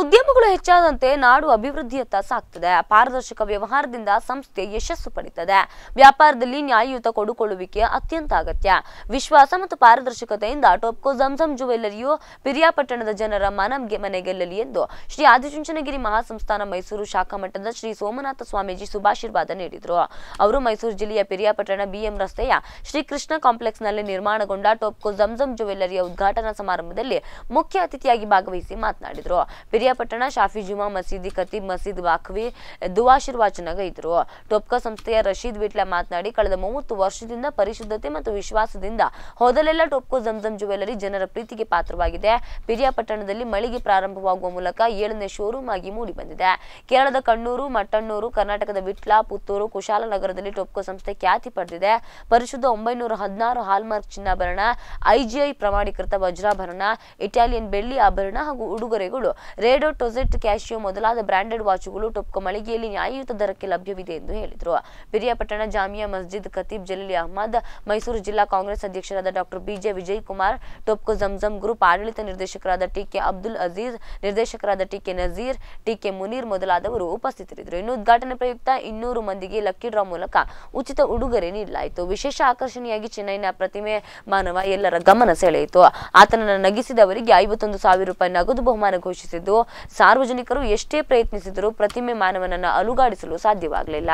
ಉದ್ಯಮಗಳು ಹೆಚ್ಚಾದಂತೆ ನಾಡು ಅಭಿವೃದ್ಧಿಯತ್ತ ಸಾಗ್ತದೆ ಪಾರದರ್ಶಕ ವ್ಯವಹಾರದಿಂದ ಸಂಸ್ಥೆ ಯಶಸ್ಸು ಪಡಿತದೆ ವ್ಯಾಪಾರದಲ್ಲಿ ನ್ಯಾಯಯುತ ಕೊಡುಕೊಳ್ಳುವಿಕೆ ಅತ್ಯಂತ ಅಗತ್ಯ ವಿಶ್ವಾಸ ಮತ್ತು ಪಾರದರ್ಶಕತೆಯಿಂದ ಟೋಪ್ಕೋ ಜಂಜಂ ಜುವೆಲ್ಲರಿಯು ಪಿರಿಯಾಪಟ್ಟಣದ ಜನರ ಮನೆ ಗೆಲ್ಲಲಿ ಎಂದು ಶ್ರೀ ಆದಿಚುಂಚನಗಿರಿ ಮಹಾಸಂಸ್ಥಾನ ಮೈಸೂರು ಶಾಖಾ ಮಠದ ಶ್ರೀ ಸೋಮನಾಥ ಸ್ವಾಮೀಜಿ ಶುಭಾಶೀರ್ವಾದ ನೀಡಿದರು ಅವರು ಮೈಸೂರು ಜಿಲ್ಲೆಯ ಪಿರಿಯಾಪಟ್ಟಣ ಬಿಎಂ ರಸ್ತೆಯ ಶ್ರೀ ಕೃಷ್ಣ ಕಾಂಪ್ಲೆಕ್ಸ್ನಲ್ಲಿ ನಿರ್ಮಾಣಗೊಂಡ ಟೋಪ್ಕೋ ಜಂಜಂ ಜುವೆಲ್ಲರಿಯ ಉದ್ಘಾಟನಾ ಸಮಾರಂಭದಲ್ಲಿ ಮುಖ್ಯ ಅತಿಥಿಯಾಗಿ ಭಾಗವಹಿಸಿ ಮಾತನಾಡಿದರು ಹಿರಿಯಪಟ್ಟಣ ಶಾಫಿ ಜುಮಾ ಮಸೀದಿ ಖತೀಬ್ ಮಸೀದ್ ವಾಖ್ವಿ ದುವಾ ಇದ್ರು ಟೊಪ್ಕ ಸಂಸ್ಥೆಯ ರಶೀದ್ ವಿಟ್ಲ ಮಾತನಾಡಿ ಕಳೆದ ಮೂವತ್ತು ವರ್ಷದಿಂದ ಪರಿಶುದ್ಧತೆ ಮತ್ತು ವಿಶ್ವಾಸದಿಂದ ಹೋದಲೆಲ್ಲ ಟೊಪ್ಕೋ ಜಂಜಂ ಜುವೆಲರಿ ಜನರ ಪ್ರೀತಿಗೆ ಪಾತ್ರವಾಗಿದೆ ಪಿರಿಯಾಪಟ್ಟಣದಲ್ಲಿ ಮಳಿಗೆ ಪ್ರಾರಂಭವಾಗುವ ಮೂಲಕ ಏಳನೇ ಶೋರೂಮ್ ಆಗಿ ಮೂಡಿ ಬಂದಿದೆ ಕೇರಳದ ಕಣ್ಣೂರು ಮಟ್ಟಣ್ಣೂರು ಕರ್ನಾಟಕದ ವಿಟ್ಲಾ ಪುತ್ತೂರು ಕುಶಾಲನಗರದಲ್ಲಿ ಟೊಪ್ಕೋ ಸಂಸ್ಥೆ ಖ್ಯಾತಿ ಪಡೆದಿದೆ ಪರಿಶುದ್ಧ ಒಂಬೈನೂರ ಹದಿನಾರು ಹಾಲ್ಮಾರ್ಕ್ ಚಿನ್ನಾಭರಣ ಐಜಿಐ ಪ್ರಮಾಣೀಕೃತ ವಜ್ರಾಭರಣ ಇಟಾಲಿಯನ್ ಬೆಳ್ಳಿ ಆಭರಣ ಹಾಗೂ ಉಡುಗೊರೆಗಳು ರೇ ಲೇಡೋ ಟೊಸೆಟ್ ಕ್ಯಾಶಿಯೋ ಮೊದಲಾದ ಬ್ರಾಂಡೆಡ್ ವಾಚುಗಳು ಟೊಪ್ಕೊ ಮಳಿಗೆಯಲ್ಲಿ ನ್ಯಾಯಯುತ ದರಕ್ಕೆ ಲಭ್ಯವಿದೆ ಎಂದು ಹೇಳಿದರು ಪಿರಿಯಾಪಟ್ಟಣ ಜಾಮಿಯಾ ಮಸ್ಜಿದ್ ಖತೀಬ್ ಜಲೀಲ್ ಅಹಮದ್ ಮೈಸೂರು ಜಿಲ್ಲಾ ಕಾಂಗ್ರೆಸ್ ಅಧ್ಯಕ್ಷರಾದ doctor B J Vijay Kumar Topco Zamzam group ಆಡಳಿತ ನಿರ್ದೇಶಕರಾದ ಟಿಕೆ ಅಬ್ದುಲ್ ಅಜೀಜ್ ನಿರ್ದೇಶಕರಾದ ಟಿಕೆ ನಜೀರ್ ಟಿಕೆ ಮುನೀರ್ ಮೊದಲಾದವರು ಉಪಸ್ಥಿತರಿದ್ದರು ಇನ್ನು ಉದ್ಘಾಟನೆ ಪ್ರಯುಕ್ತ ಇನ್ನೂರು ಮಂದಿಗೆ ಲಕ್ಕಿ ಡ್ರಾ ಮೂಲಕ ಉಚಿತ ಉಡುಗೊರೆ ನೀಡಲಾಯಿತು ವಿಶೇಷ ಆಕರ್ಷಣೆಯಾಗಿ ಚೆನ್ನೈನ ಪ್ರತಿಮೆ ಮಾನವ ಎಲ್ಲರ ಗಮನ ಸೆಳೆಯಿತು ಆತನನ್ನು ನಗಿಸಿದವರಿಗೆ ಐವತ್ತೊಂದು ಸಾವಿರ ರೂಪಾಯಿ ನಗದು ಬಹುಮಾನ ಘೋಷಿಸಿದ್ದು ಸಾರ್ವಜನಿಕರು ಎಷ್ಟೇ ಪ್ರಯತ್ನಿಸಿದರೂ ಪ್ರತಿಮೆ ಮಾನವನನ್ನು ಅಲುಗಾಡಿಸಲು ಸಾಧ್ಯವಾಗಲಿಲ್ಲ